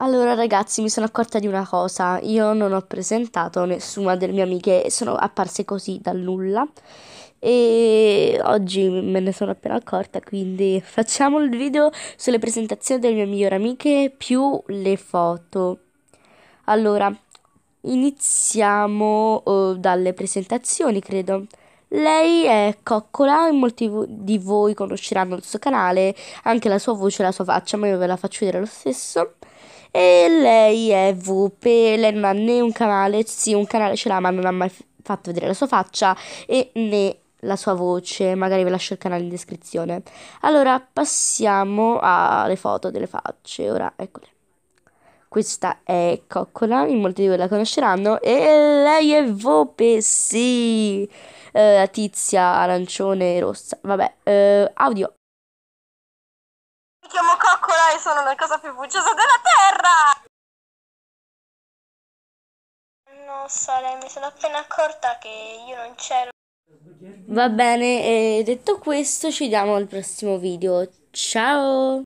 Allora ragazzi, mi sono accorta di una cosa, io non ho presentato nessuna delle mie amiche, sono apparse così dal nulla e oggi me ne sono appena accorta, quindi facciamo il video sulle presentazioni delle mie migliori amiche più le foto. Allora, iniziamo uh, dalle presentazioni, credo. Lei è Coccola e molti di voi conosceranno il suo canale, anche la sua voce e la sua faccia, ma io ve la faccio vedere lo stesso. E lei è VP, lei non ha né un canale, sì un canale ce l'ha ma non ha mai fatto vedere la sua faccia e né la sua voce, magari vi lascio il canale in descrizione. Allora passiamo alle foto delle facce, ora eccole. Questa è Coccola, in molti di voi la conosceranno e lei è VP, sì! Eh, tizia arancione e rossa, vabbè, eh, audio ormai sono la cosa più buggiosa della terra! No, so, mi sono appena accorta che io non c'ero. Va bene, e detto questo ci vediamo al prossimo video. Ciao!